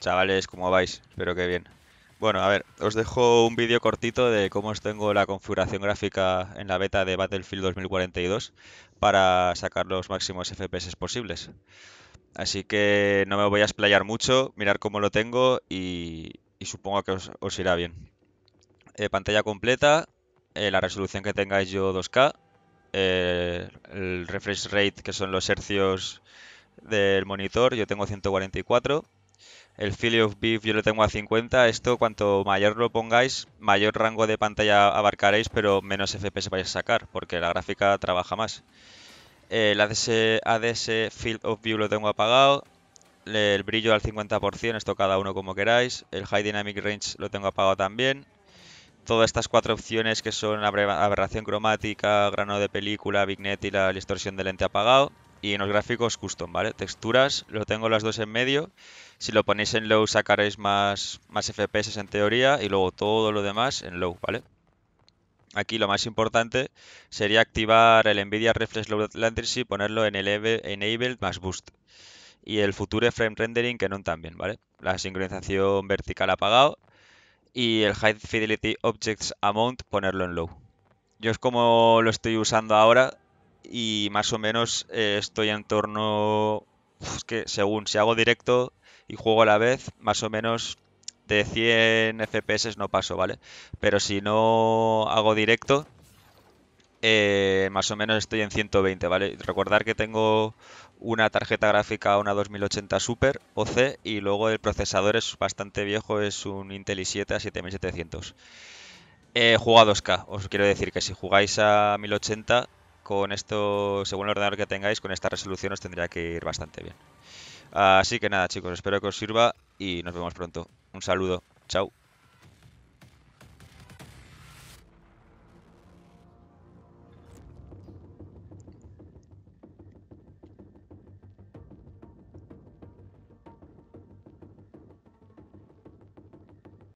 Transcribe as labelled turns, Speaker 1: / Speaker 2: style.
Speaker 1: Chavales, ¿cómo vais? Espero que bien. Bueno, a ver, os dejo un vídeo cortito de cómo os tengo la configuración gráfica en la beta de Battlefield 2042 para sacar los máximos FPS posibles. Así que no me voy a explayar mucho, mirar cómo lo tengo y, supongo que os, irá bien. Eh, pantalla completa, eh, la resolución que tengáis yo 2K, eh, el refresh rate que son los hercios del monitor, yo tengo 144 el Fill of Beef yo lo tengo a 50. Esto, cuanto mayor lo pongáis, mayor rango de pantalla abarcaréis, pero menos FPS vais a sacar, porque la gráfica trabaja más. Eh, el ADS, ADS Field of View lo tengo apagado. El brillo al 50%, esto cada uno como queráis. El High Dynamic Range lo tengo apagado también. Todas estas cuatro opciones que son aberración cromática, grano de película, vignette y la distorsión de lente apagado y en los gráficos custom, ¿vale? Texturas, lo tengo las dos en medio. Si lo ponéis en low sacaréis más, más FPS en teoría y luego todo lo demás en low, ¿vale? Aquí lo más importante sería activar el NVIDIA Reflex Low Latency y ponerlo en el Enabled más Boost. Y el Future Frame Rendering que no también, ¿vale? La sincronización vertical apagado y el High Fidelity Objects Amount ponerlo en low. Yo es como lo estoy usando ahora, y más o menos eh, estoy en torno, que según si hago directo y juego a la vez, más o menos de 100 FPS no paso, ¿vale? Pero si no hago directo, eh, más o menos estoy en 120, ¿vale? Recordar que tengo una tarjeta gráfica, una 2080 Super OC, y luego el procesador es bastante viejo, es un Intel i7 a 7700. Eh, juego a k os quiero decir que si jugáis a 1080 con esto, según el ordenador que tengáis, con esta resolución os tendría que ir bastante bien. Así que nada chicos, espero que os sirva y nos vemos pronto. Un saludo, chao.